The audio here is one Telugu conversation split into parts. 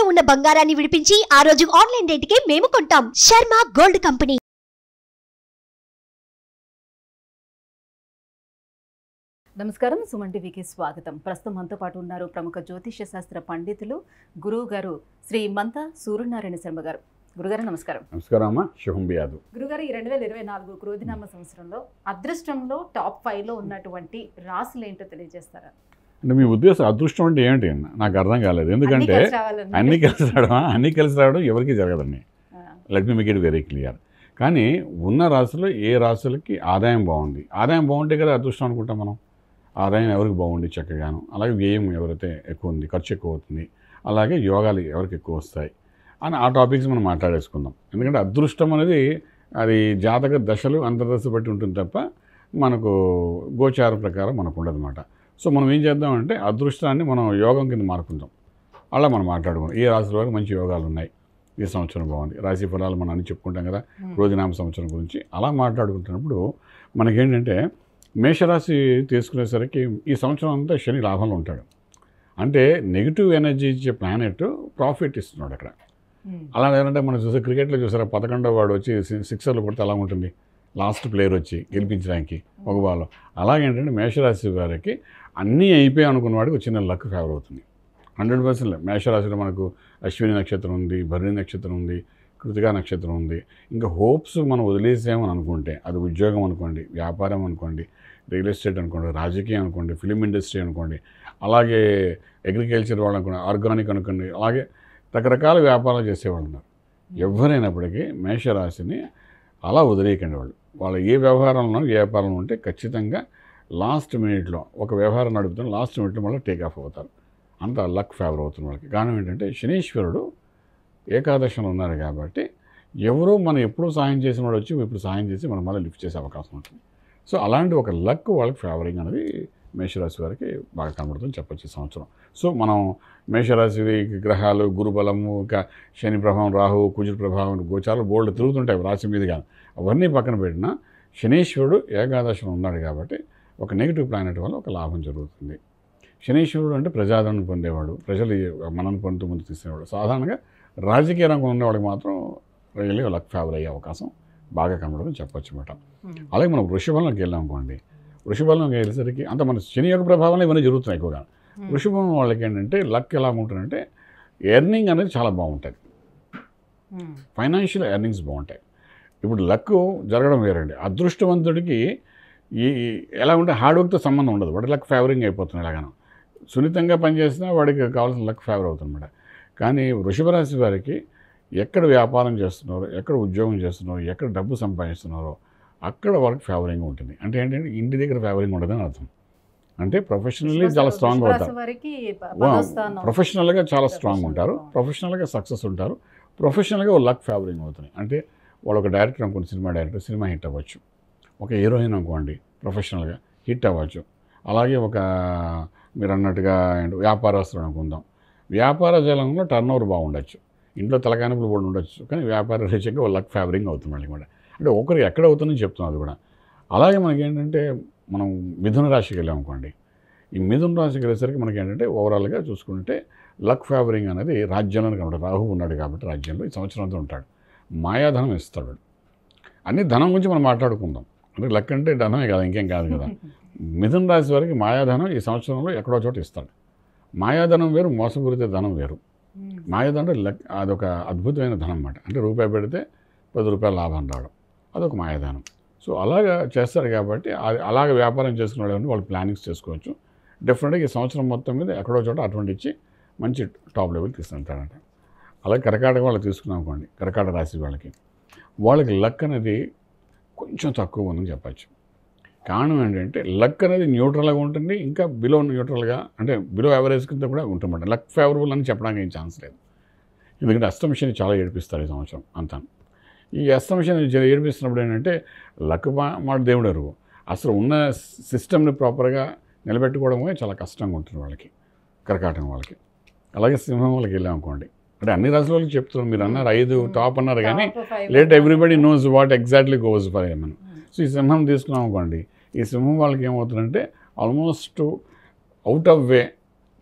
తాకట్టులో ఉన్న బంగారాన్ని విడిపించి ఆ రోజు ఆన్లైన్ కి మేము కొంటాం శర్మ గోల్డ్ కంపెనీ నమస్కారం సుమన్ టీవీకి స్వాగతం ప్రస్తుతం మనతో పాటు ఉన్నారు ప్రముఖ జ్యోతిష్య శాస్త్ర పండితులు గురువు గారు శ్రీ మంత సూర్యనారాయణ శర్మ గారు గురుగారు నమస్కారం నమస్కారం అమ్మా శుభం బియాదు గురుగారు ఈ రెండు వేల ఇరవై నాలుగు క్రోధినామ సంవత్సరంలో అదృష్టంలో టాప్ ఫైవ్లో ఉన్నటువంటి రాసులు ఏంటో తెలియజేస్తారా అంటే మీ ఉద్దేశం అదృష్టం అంటే ఏంటి నాకు అర్థం కాలేదు ఎందుకంటే అన్ని కలిసి రావడం అన్నీ కలిసి రావడం ఎవరికీ జరగదండి let me make it very clear కానీ ఉన్న రాశిలో ఏ రాశులకి ఆదాయం బాగుంది ఆదాయం బాగుంటే కదా అదృష్టం అనుకుంటాం మనం ఆదాయం ఎవరికి బాగుంది చక్కగాను అలాగే వ్యయం ఎవరైతే ఎక్కువ ఉంది ఖర్చు ఎక్కువ అవుతుంది అలాగే యోగాలు ఎవరికి ఎక్కువ వస్తాయి అని ఆ టాపిక్స్ మనం మాట్లాడేసుకుందాం ఎందుకంటే అదృష్టం అనేది అది జాతక దశలు అంతర్దశ బట్టి ఉంటుంది తప్ప మనకు గోచార ప్రకారం మనకు ఉండదు అన్నమాట సో మనం ఏం చేద్దామంటే అదృష్టాన్ని మనం యోగం కింద మార్కుందాం అలా మనం మాట్లాడుకుందాం ఏ రాశుల వరకు మంచి యోగాలు ఉన్నాయి ఈ సంవత్సరం బాగుంది రాశి ఫలాలు మనం అని చెప్పుకుంటాం కదా రోజునామ సంవత్సరం గురించి అలా మాట్లాడుకుంటున్నప్పుడు మనకేంటంటే మేషరాశి తీసుకునేసరికి ఈ సంవత్సరం అంతా శని లాభంలో ఉంటాడు అంటే నెగిటివ్ ఎనర్జీ ఇచ్చే ప్లానెట్ ప్రాఫిట్ ఇస్తున్నాడు అక్కడ అలా లేదంటే మనం చూసే క్రికెట్లో చూసారా పదకొండో వాడు వచ్చి సిక్సర్లు కొడితే అలా ఉంటుంది లాస్ట్ ప్లేయర్ వచ్చి గెలిపించడానికి ఒక బాల్ అలాగేంటంటే మేషరాశి వారికి అన్నీ అయిపోయి అనుకున్న వాడికి చిన్న లక్ ఫేవర్ అవుతుంది హండ్రెడ్ పర్సెంట్ మేషరాశిలో మనకు అశ్విని నక్షత్రం ఉంది భరణి నక్షత్రం ఉంది కృతికా నక్షత్రం ఉంది ఇంకా హోప్స్ మనం వదిలేసామని అనుకుంటే అది ఉద్యోగం అనుకోండి వ్యాపారం అనుకోండి రియల్ ఎస్టేట్ అనుకోండి రాజకీయం అనుకోండి ఫిలిం ఇండస్ట్రీ అనుకోండి అలాగే అగ్రికల్చర్ వాళ్ళు అనుకోండి ఆర్గానిక్ అనుకోండి అలాగే రకరకాల వ్యాపారాలు చేసేవాళ్ళు ఉన్నారు ఎవరైనప్పటికీ మేషరాశిని అలా వదిలేయకండి వాళ్ళు వాళ్ళు ఏ వ్యవహారంలో ఏ వ్యాపారంలో ఉంటే ఖచ్చితంగా లాస్ట్ మినిట్లో ఒక వ్యవహారం నడుపుతున్న లాస్ట్ మినిట్లో మళ్ళీ టేక్ ఆఫ్ అవుతారు అంత లక్ ఫేవర్ అవుతుంది వాళ్ళకి కారణం ఏంటంటే శనీశ్వరుడు ఏకాదశిలో ఉన్నారు కాబట్టి ఎవరో మనం ఎప్పుడూ సాయం చేసిన వాడు వచ్చి ఇప్పుడు సాయం చేసి మనం మళ్ళీ లిఫ్ట్ చేసే అవకాశం ఉంటుంది సో అలాంటి ఒక లక్ వాళ్ళకి ఫేవరింగ్ అనేది మేషరాశి వారికి బాగా కనబడుతుంది చెప్పొచ్చు ఈ సంవత్సరం సో మనం మేషరాశి గ్రహాలు గురుబలము ఇంకా శని ప్రభావం రాహు కుజుడు ప్రభావం గోచారాలు బోల్డ్ తిరుగుతుంటాయి రాశి కానీ అవన్నీ పక్కన పెట్టినా శనీశ్వరుడు ఏకాదశి ఉన్నాడు కాబట్టి ఒక నెగిటివ్ ప్లానెట్ వల్ల ఒక లాభం జరుగుతుంది శనీశ్వరుడు అంటే ప్రజాదరణ పొందేవాడు ప్రజలు మనం పొందుతూ ముందు తీసేవాడు సాధారణంగా రాజకీయ రంగంలో ఉండేవాడికి మాత్రం రియల్లీ వాళ్ళకి ఫేవర్ అయ్యే అవకాశం బాగా కనబడదని చెప్పొచ్చు అనమాట అలాగే మనం వృషభంలోకి వెళ్ళాం అనుకోండి వృషభలం వెళ్ళేసరికి అంత మన శని యొక్క ప్రభావంలో ఇవన్నీ జరుగుతున్నాయి ఎక్కువగా వృషభం వాళ్ళకి ఏంటంటే లక్ ఎలా ఉంటుందంటే ఎర్నింగ్ అనేది చాలా బాగుంటుంది ఫైనాన్షియల్ ఎర్నింగ్స్ బాగుంటాయి ఇప్పుడు లక్ జరగడం వేరండి అదృష్టవంతుడికి ఈ ఎలా ఉంటే హార్డ్ వర్క్తో సంబంధం ఉండదు వాడి లక్ ఫేవరింగ్ అయిపోతుంది ఎలాగనో సున్నితంగా పనిచేసినా వాడికి కావాల్సిన లక్ ఫేవర్ అవుతుందన్నమాట కానీ వృషభరాశి వారికి ఎక్కడ వ్యాపారం చేస్తున్నారో ఎక్కడ ఉద్యోగం చేస్తున్నారో ఎక్కడ డబ్బు సంపాదిస్తున్నారో అక్కడ వాళ్ళకి ఫేవరింగ్ ఉంటుంది అంటే ఏంటంటే ఇంటి దగ్గర ఫేవరింగ్ అని అర్థం అంటే ప్రొఫెషనల్లీ చాలా స్ట్రాంగ్ అవుతారు ప్రొఫెషనల్గా చాలా స్ట్రాంగ్ ఉంటారు ప్రొఫెషనల్గా సక్సెస్ ఉంటారు ప్రొఫెషనల్గా లక్ ఫేవరింగ్ అవుతున్నాయి అంటే వాళ్ళు ఒక డైరెక్టర్ అనుకోండి సినిమా డైరెక్టర్ సినిమా హిట్ అవ్వచ్చు ఒక హీరోయిన్ అనుకోండి ప్రొఫెషనల్గా హిట్ అవ్వచ్చు అలాగే ఒక మీరు అన్నట్టుగా వ్యాపారస్తులు అనుకుందాం వ్యాపార జలంలో టర్న్ ఓవర్ బాగుండొచ్చు ఇంట్లో తలకానపులు కూడా ఉండొచ్చు కానీ వ్యాపార వాళ్ళ లక్ ఫేవరింగ్ అవుతుంది మళ్ళీ కూడా అంటే ఒకరు ఎక్కడ అవుతుందని చెప్తున్నారు కూడా అలాగే మనకి ఏంటంటే మనం మిథున రాశికి వెళ్ళామనుకోండి ఈ మిథున రాశికి వెళ్ళేసరికి మనకి ఏంటంటే ఓవరాల్గా చూసుకుంటే లక్ ఫేవరింగ్ అనేది రాజ్యంలో కనబడు రాహు ఉన్నాడు కాబట్టి రాజ్యంలో ఈ సంవత్సరం అంతా ఉంటాడు మాయాధనం ఇస్తాడు అన్ని ధనం గురించి మనం మాట్లాడుకుందాం అంటే లక్ అంటే ధనమే కదా ఇంకేం కాదు కదా మిథున రాశి వారికి మాయాధనం ఈ సంవత్సరంలో ఎక్కడో చోట ఇస్తాడు మాయాధనం వేరు మోసపూరితే ధనం వేరు మాయాధనం అంటే లక్ అదొక అద్భుతమైన ధనం అన్నమాట అంటే రూపాయి పెడితే పది రూపాయల లాభం రావడం అదొక మాయదానం సో అలాగా చేస్తారు కాబట్టి అది అలాగ వ్యాపారం చేసుకునే వాళ్ళు వాళ్ళు ప్లానింగ్స్ చేసుకోవచ్చు డెఫినెట్గా ఈ సంవత్సరం మొత్తం మీద ఎక్కడో చోట అటువంటి ఇచ్చి మంచి టాప్ లెవెల్ తీసుకుంటారంట అలాగే కరకాటక వాళ్ళు తీసుకున్నాం అనుకోండి కరకాట రాశి వాళ్ళకి వాళ్ళకి లక్ అనేది కొంచెం తక్కువ ఉందని చెప్పచ్చు కారణం ఏంటంటే లక్ అనేది న్యూట్రల్గా ఉంటుంది ఇంకా బిలో న్యూట్రల్గా అంటే బిలో యావరేజ్ కింద కూడా ఉంటుందంట లక్ ఫేవరబుల్ అని చెప్పడానికి ఏం ఛాన్స్ లేదు ఎందుకంటే అష్టమిషన్ చాలా ఏడిపిస్తారు ఈ సంవత్సరం అంతాను ఈ అస్తమిషన్ ఏడిపిస్తున్నప్పుడు ఏంటంటే లక్ మాట దేవుడు అరువు అసలు ఉన్న సిస్టమ్ని ప్రాపర్గా నిలబెట్టుకోవడమే చాలా కష్టంగా ఉంటుంది వాళ్ళకి కరకాటం వాళ్ళకి అలాగే సింహం వాళ్ళకి వెళ్ళాం అనుకోండి అంటే అన్ని రాసుల వాళ్ళకి చెప్తున్నారు మీరు అన్నారు ఐదు టాప్ అన్నారు కానీ late everybody knows what exactly goes for మనం సో ఈ సింహం తీసుకున్నాం అనుకోండి ఈ సింహం వాళ్ళకి ఏమవుతుందంటే almost out of way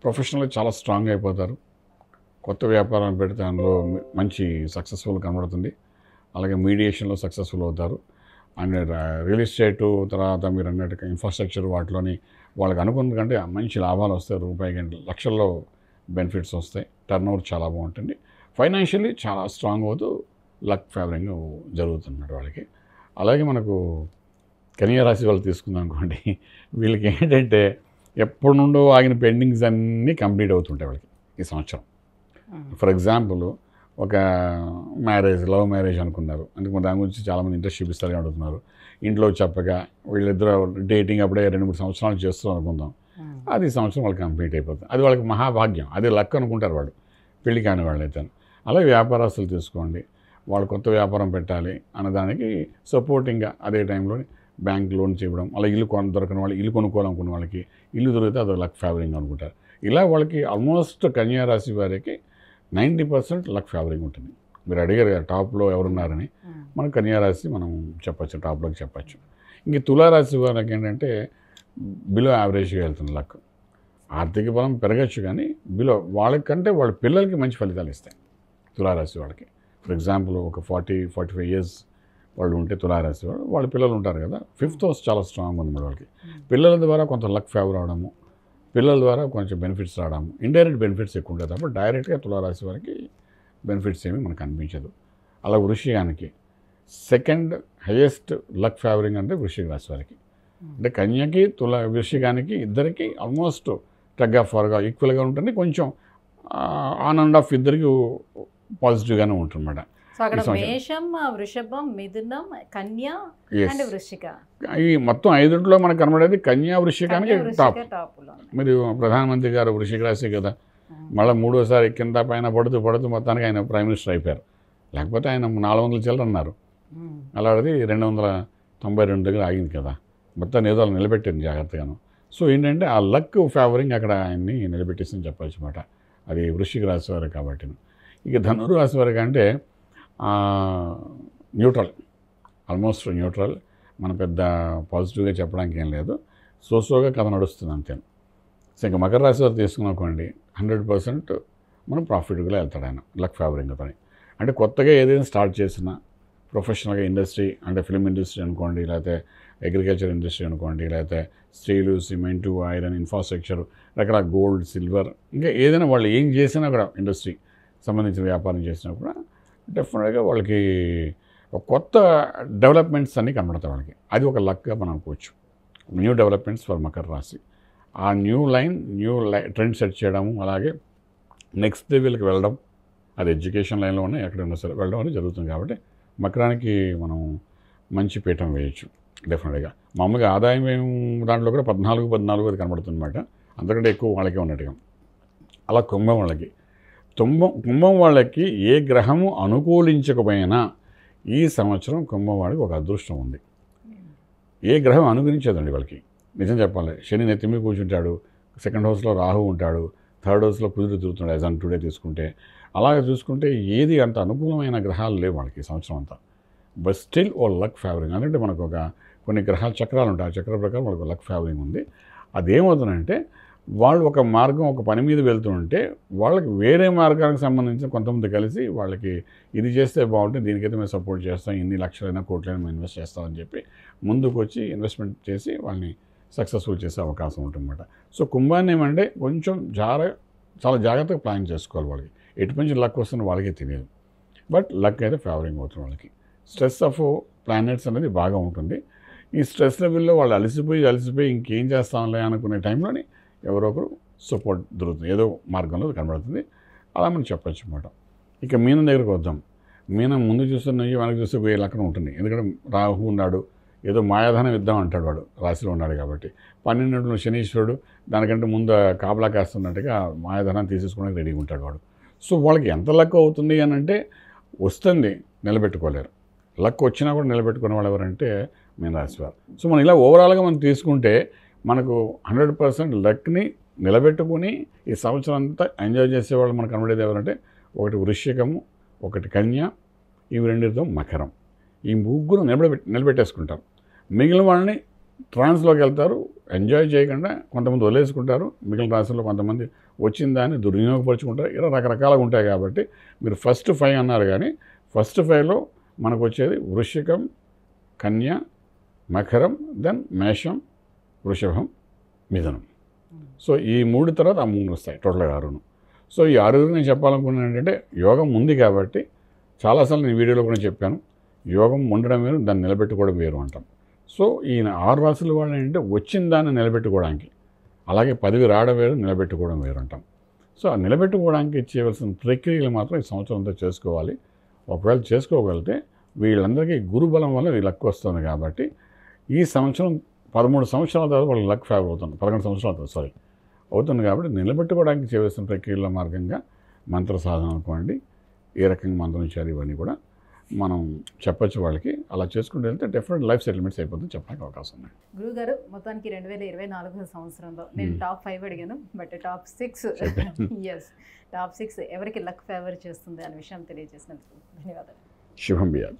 professional చాలా స్ట్రాంగ్ అయిపోతారు కొత్త వ్యాపారం పెడితే అందులో మంచి సక్సెస్ఫుల్ కనబడుతుంది అలాగే మీడియేషన్లో సక్సెస్ఫుల్ అవుతారు అండ్ రియల్ ఎస్టేటు తర్వాత మీరు అన్నట్టుగా ఇన్ఫ్రాస్ట్రక్చర్ వాటిలోని వాళ్ళకి అనుకున్న కంటే మంచి లాభాలు వస్తాయి రూపాయి గంట లక్షల్లో బెనిఫిట్స్ వస్తాయి టర్న్ ఓవర్ చాలా బాగుంటుంది ఫైనాన్షియల్లీ చాలా స్ట్రాంగ్ అవుతూ లక్ ఫేవరింగ్ జరుగుతున్నట్టు వాళ్ళకి అలాగే మనకు కన్యా రాశి వాళ్ళు తీసుకుందాం అనుకోండి వీళ్ళకి ఏంటంటే ఎప్పటి నుండో ఆగిన పెండింగ్స్ అన్నీ కంప్లీట్ అవుతుంటాయి వాళ్ళకి ఈ సంవత్సరం ఫర్ ఎగ్జాంపుల్ ఒక మ్యారేజ్ లవ్ మ్యారేజ్ అనుకున్నారు అందుకు దాని గురించి చాలామంది ఇంట్రెస్ట్ చూపిస్తారని అడుగుతున్నారు ఇంట్లో చెప్పగా వీళ్ళిద్దరు డేటింగ్ అప్పుడే రెండు మూడు సంవత్సరాలు చేస్తాం అనుకుందాం hmm. అది సంవత్సరం వాళ్ళకి కంప్లీట్ అయిపోతుంది అది వాళ్ళకి మహాభాగ్యం అది లక్ అనుకుంటారు వాళ్ళు పెళ్లి కాని వాళ్ళైతే అలా వ్యాపారస్తులు తీసుకోండి వాళ్ళు కొత్త వ్యాపారం పెట్టాలి అన్నదానికి సపోర్టింగ్గా అదే టైంలో బ్యాంక్ లోన్ ఇవ్వడం అలా ఇల్లు కొన దొరకని వాళ్ళు ఇల్లు కొనుక్కోవాలనుకున్న వాళ్ళకి ఇల్లు దొరికితే అది లక్ ఫేవరింగ్ అనుకుంటారు ఇలా వాళ్ళకి ఆల్మోస్ట్ కన్యా రాశి వారికి నైంటీ పర్సెంట్ లక్ ఫేవరింగ్ ఉంటుంది మీరు అడిగారు కదా టాప్లో ఎవరున్నారని మన కన్యారాశి మనం చెప్పచ్చు టాప్లోకి చెప్పచ్చు ఇంక తులారాశి వాళ్ళకి ఏంటంటే బిలో యావరేజ్గా వెళ్తుంది లక్ ఆర్థిక బలం పెరగచ్చు కానీ బిలో వాళ్ళకంటే వాళ్ళ పిల్లలకి మంచి ఫలితాలు ఇస్తాయి తులారాశి వాళ్ళకి ఫర్ ఎగ్జాంపుల్ ఒక ఫార్టీ ఫార్టీ ఫైవ్ ఇయర్స్ వాళ్ళు ఉంటే తులారాశి వాళ్ళు వాళ్ళ పిల్లలు ఉంటారు కదా ఫిఫ్త్ హౌస్ చాలా స్ట్రాంగ్ ఉంది వాళ్ళకి పిల్లల ద్వారా కొంత లక్ ఫేవర్ అవడము పిల్లల ద్వారా కొంచెం బెనిఫిట్స్ రావడం ఇండైరెక్ట్ బెనిఫిట్స్ ఎక్కువ ఉంటాయి తప్ప డైరెక్ట్గా తులారాశి వారికి బెనిఫిట్స్ ఏమీ మనకు అనిపించదు అలా వృషికానికి సెకండ్ హయ్యెస్ట్ లక్ ఫేవరింగ్ అంటే వృషిక రాశి వారికి అంటే కన్యకి తుల వృషికానికి ఇద్దరికి ఆల్మోస్ట్ టగ్ ఆఫ్ ఫార్గా ఈక్వల్గా ఉంటుంది కొంచెం ఆన్ అండ్ ఆఫ్ ఇద్దరికి పాజిటివ్గానే ఉంటుందన్నమాట ఈ మొత్తం ఐదుంటిలో మనకు కనబడేది కన్యా వృషికానికి టాప్ మీరు ప్రధానమంత్రి గారు వృషిక రాసి కదా మళ్ళీ మూడోసారి కింద పైన పడుతూ పడుతూ మొత్తానికి ఆయన ప్రైమ్ మినిస్టర్ అయిపోయారు లేకపోతే ఆయన నాలుగు వందల చిల్లర అన్నారు అలాంటిది రెండు వందల తొంభై రెండు దగ్గర ఆగింది కదా మొత్తం ఏదో నిలబెట్టింది జాగ్రత్తగాను సో ఏంటంటే ఆ లక్ ఫేవరింగ్ అక్కడ ఆయన్ని నిలబెట్టేసింది చెప్పవచ్చు అనమాట అది వృషిక రాసేవారు కాబట్టి ఇక ధనుర్రాశి వారికి అంటే న్యూట్రల్ ఆల్మోస్ట్ న్యూట్రల్ మన పెద్ద పాజిటివ్గా చెప్పడానికి ఏం లేదు సోసోగా కథ నడుస్తుంది అంతే సో ఇంకా మకర రాశి వారు తీసుకున్నాకోండి హండ్రెడ్ పర్సెంట్ మనం ప్రాఫిట్గా వెళ్తాడు ఆయన లక్ ఫేవరింగ్ పని అంటే కొత్తగా ఏదైనా స్టార్ట్ చేసినా ప్రొఫెషనల్గా ఇండస్ట్రీ అంటే ఫిల్మ్ ఇండస్ట్రీ అనుకోండి లేకపోతే అగ్రికల్చర్ ఇండస్ట్రీ అనుకోండి లేకపోతే స్టీలు సిమెంటు ఐరన్ ఇన్ఫ్రాస్ట్రక్చర్ రకరకాల గోల్డ్ సిల్వర్ ఇంకా ఏదైనా వాళ్ళు ఏం చేసినా కూడా ఇండస్ట్రీ సంబంధించిన వ్యాపారం చేసినా కూడా డెఫినెట్గా వాళ్ళకి కొత్త డెవలప్మెంట్స్ అన్నీ కనబడతాయి వాళ్ళకి అది ఒక లక్గా మనం అనుకోవచ్చు న్యూ డెవలప్మెంట్స్ ఫర్ మకర రాశి ఆ న్యూ లైన్ న్యూ లై ట్రెండ్ సెట్ చేయడము అలాగే నెక్స్ట్ వీళ్ళకి వెళ్ళడం అది ఎడ్యుకేషన్ లైన్లో ఉన్నాయి ఎక్కడైనా సరే వెళ్ళడం అనేది జరుగుతుంది కాబట్టి మకరానికి మనం మంచి పీఠం వేయచ్చు డెఫినెట్గా మామూలుగా ఆదాయం దాంట్లో కూడా పద్నాలుగు పద్నాలుగు అది కనబడుతుందన్నమాట అంతకంటే ఎక్కువ వాళ్ళకే ఉన్నట్టుగా అలా కుంభం వాళ్ళకి కుంభం కుంభం వాళ్ళకి ఏ గ్రహము అనుకూలించకపోయినా ఈ సంవత్సరం కుంభం వాళ్ళకి ఒక అదృష్టం ఉంది ఏ గ్రహం అనుగ్రహించదండి వాళ్ళకి నిజం చెప్పాలి శని నెత్తిమి కూర్చుంటాడు సెకండ్ హౌస్లో రాహు ఉంటాడు థర్డ్ హౌస్లో కుదురు తిరుగుతున్నాడు యాజ్ అన్ టుడే తీసుకుంటే అలాగే చూసుకుంటే ఏది అంత అనుకూలమైన గ్రహాలు లేవు వాళ్ళకి సంవత్సరం అంతా బట్ స్టిల్ ఓ లక్ ఫేవరింగ్ అంటే మనకు ఒక కొన్ని గ్రహాల చక్రాలు ఉంటాయి ఆ చక్ర ప్రకారం మనకు లక్ ఫేవరింగ్ ఉంది అదేమవుతుందంటే వాళ్ళు ఒక మార్గం ఒక పని మీద వెళ్తూ ఉంటే వాళ్ళకి వేరే మార్గానికి సంబంధించిన కొంతమంది కలిసి వాళ్ళకి ఇది చేస్తే బాగుంటుంది దీనికైతే మేము సపోర్ట్ చేస్తాం ఇన్ని లక్షలైనా కోట్లైనా మేము ఇన్వెస్ట్ చేస్తామని చెప్పి ముందుకు వచ్చి ఇన్వెస్ట్మెంట్ చేసి వాళ్ళని సక్సెస్ఫుల్ చేసే అవకాశం ఉంటుందన్నమాట సో కుంభాన్ని ఏమంటే కొంచెం జార చాలా జాగ్రత్తగా ప్లాన్ చేసుకోవాలి వాళ్ళకి ఎటు నుంచి లక్ వస్తుంది వాళ్ళకే తెలియదు బట్ లక్ అయితే ఫేవరింగ్ అవుతుంది వాళ్ళకి స్ట్రెస్ ఆఫ్ ప్లానెట్స్ అనేది బాగా ఉంటుంది ఈ స్ట్రెస్ లెవెల్లో వాళ్ళు అలసిపోయి అలసిపోయి ఇంకేం చేస్తాంలే అనుకునే టైంలోని ఎవరో ఒకరు సపోర్ట్ దొరుకుతుంది ఏదో మార్గంలో కనబడుతుంది అలా మనం చెప్పచ్చు అనమాట ఇక మీనం దగ్గరకు వద్దాం మీనం ముందు చూస్తున్నాయి వెనక చూస్తే పోయే లక్కన ఉంటుంది ఎందుకంటే రాహు ఉన్నాడు ఏదో మాయాధనం ఇద్దాం అంటాడు వాడు రాశిలో ఉన్నాడు కాబట్టి పన్నెండు శనీశ్వరుడు దానికంటే ముందు కాపలా కాస్తున్నట్టుగా మాయాధనం తీసేసుకోవడానికి రెడీగా ఉంటాడు వాడు సో వాళ్ళకి ఎంత లక్ అవుతుంది అని అంటే వస్తుంది నిలబెట్టుకోలేరు లక్ వచ్చినా కూడా నిలబెట్టుకునే వాళ్ళు ఎవరంటే రాశివారు సో మనం ఇలా ఓవరాల్గా మనం తీసుకుంటే మనకు హండ్రెడ్ పర్సెంట్ లక్ని నిలబెట్టుకుని ఈ సంవత్సరం అంతా ఎంజాయ్ చేసేవాళ్ళు మనకు కనబడేది ఎవరంటే ఒకటి వృశ్చికము ఒకటి కన్య ఇవి రెండింటితో మకరం ఈ ముగ్గురు నిలబెట్టి నిలబెట్టేసుకుంటారు మిగిలిన వాళ్ళని ట్రాన్స్లోకి వెళ్తారు ఎంజాయ్ చేయకుండా కొంతమంది వదిలేసుకుంటారు మిగిలిన రాష్ట్రంలో కొంతమంది వచ్చిన దాన్ని దుర్వినియోగపరుచుకుంటారు ఇలా రకరకాలుగా ఉంటాయి కాబట్టి మీరు ఫస్ట్ ఫైవ్ అన్నారు కానీ ఫస్ట్ ఫైవ్లో మనకు వచ్చేది వృశ్చికం కన్య మకరం దెన్ మేషం వృషభం మిథునం సో ఈ మూడు తర్వాత ఆ మూడు వస్తాయి టోటల్గా ఆరును సో ఈ ఆరు నేను చెప్పాలనుకున్నాను ఏంటంటే యోగం ఉంది కాబట్టి చాలాసార్లు నేను వీడియోలో కూడా చెప్పాను యోగం ఉండడం వేరు దాన్ని నిలబెట్టుకోవడం వేరు అంటాం సో ఈయన ఆరు రాసుల వాళ్ళు ఏంటంటే వచ్చిన దాన్ని నిలబెట్టుకోవడానికి అలాగే పదవి రావడం వేరు నిలబెట్టుకోవడం వేరు అంటాం సో ఆ నిలబెట్టుకోవడానికి చేయవలసిన ప్రక్రియలు మాత్రం ఈ సంవత్సరంతో చేసుకోవాలి ఒకవేళ చేసుకోగలిగితే వీళ్ళందరికీ గురుబలం వల్ల వీళ్ళు ఎక్కువ వస్తుంది కాబట్టి ఈ సంవత్సరం పదమూడు సంవత్సరాల తర్వాత వాళ్ళకి లక్ ఫేవర్ అవుతుంది పదకొండు సంవత్సరాల తర్వాత సారీ అవుతుంది కాబట్టి నిలబెట్టుకోవడానికి చేసిన ప్రక్రియల మార్గంగా మంత్ర సాధన అనుకోండి ఏ రకంగా మంత్రం ఇచ్చారు ఇవన్నీ కూడా మనం చెప్పొచ్చు వాళ్ళకి అలా చేసుకుంటూ వెళ్తే డెఫినెట్ లైఫ్ సెటిల్మెంట్స్ అయిపోతుంది చెప్పడానికి అవకాశం ఉంది గారు మొత్తానికి రెండు వేల ఇరవై నాలుగో సంవత్సరంలో నేను టాప్ ఫైవ్ అడిగాను but top six yes top six ఎవరికి లక్ ఫేవర్ చేస్తుంది అనే విషయం తెలియజేసినందుకు ధన్యవాదాలు శుభం బియాలు